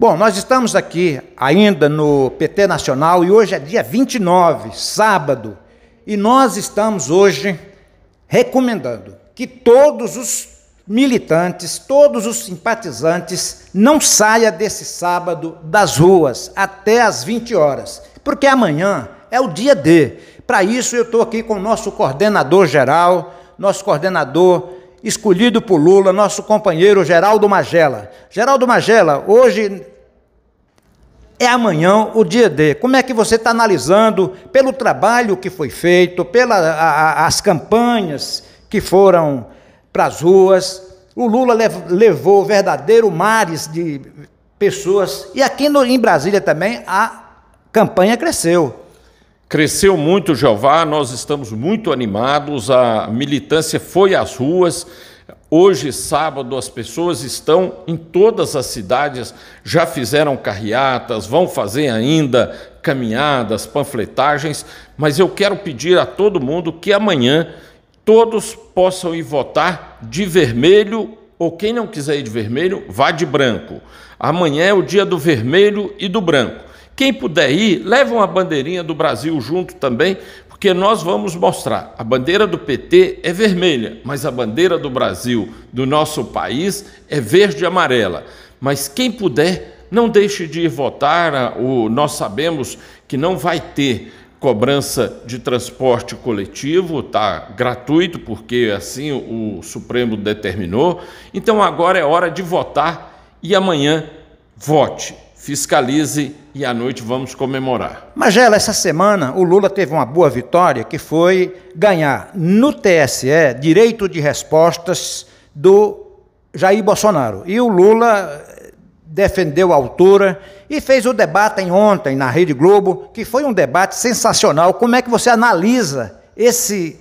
Bom, nós estamos aqui ainda no PT Nacional e hoje é dia 29, sábado, e nós estamos hoje recomendando que todos os militantes, todos os simpatizantes não saia desse sábado das ruas até às 20 horas, porque amanhã é o dia D. Para isso eu estou aqui com o nosso coordenador geral, nosso coordenador escolhido por Lula, nosso companheiro Geraldo Magela. Geraldo Magela, hoje é amanhã o dia D. Como é que você está analisando, pelo trabalho que foi feito, pelas campanhas que foram para as ruas? O Lula lev, levou verdadeiro mares de pessoas. E aqui no, em Brasília também a campanha cresceu. Cresceu muito Jeová, nós estamos muito animados, a militância foi às ruas. Hoje, sábado, as pessoas estão em todas as cidades, já fizeram carreatas, vão fazer ainda caminhadas, panfletagens, mas eu quero pedir a todo mundo que amanhã todos possam ir votar de vermelho, ou quem não quiser ir de vermelho, vá de branco. Amanhã é o dia do vermelho e do branco. Quem puder ir, leva uma bandeirinha do Brasil junto também, porque nós vamos mostrar. A bandeira do PT é vermelha, mas a bandeira do Brasil, do nosso país, é verde e amarela. Mas quem puder, não deixe de ir votar. Ah, nós sabemos que não vai ter cobrança de transporte coletivo, está gratuito, porque assim o Supremo determinou. Então agora é hora de votar e amanhã vote fiscalize e à noite vamos comemorar. Magela, essa semana o Lula teve uma boa vitória que foi ganhar no TSE direito de respostas do Jair Bolsonaro. E o Lula eh, defendeu a altura e fez o debate em ontem na Rede Globo, que foi um debate sensacional. Como é que você analisa esse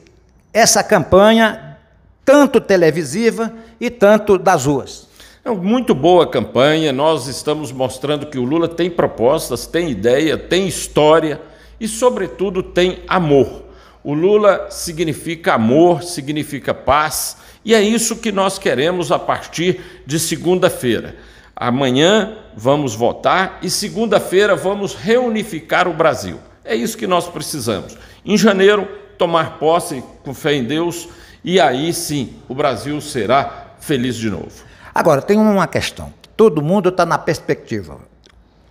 essa campanha tanto televisiva e tanto das ruas? uma é muito boa campanha, nós estamos mostrando que o Lula tem propostas, tem ideia, tem história e, sobretudo, tem amor. O Lula significa amor, significa paz, e é isso que nós queremos a partir de segunda-feira. Amanhã vamos votar e segunda-feira vamos reunificar o Brasil. É isso que nós precisamos. Em janeiro, tomar posse com fé em Deus e aí sim o Brasil será feliz de novo. Agora, tem uma questão. Todo mundo está na perspectiva.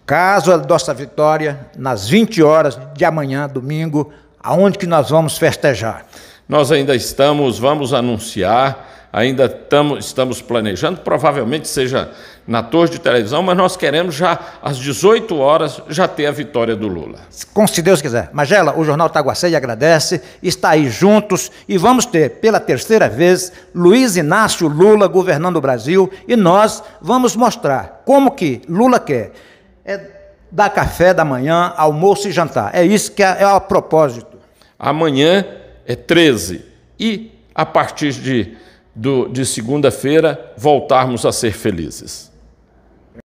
Caso a nossa vitória, nas 20 horas de amanhã, domingo, aonde que nós vamos festejar? Nós ainda estamos, vamos anunciar ainda tamo, estamos planejando, provavelmente seja na torre de televisão, mas nós queremos já às 18 horas já ter a vitória do Lula. Como se Deus quiser. Magela, o Jornal Taguacei agradece, está aí juntos e vamos ter pela terceira vez Luiz Inácio Lula governando o Brasil e nós vamos mostrar como que Lula quer. É dar café da manhã, almoço e jantar. É isso que é, é o propósito. Amanhã é 13 e a partir de do, de segunda-feira voltarmos a ser felizes.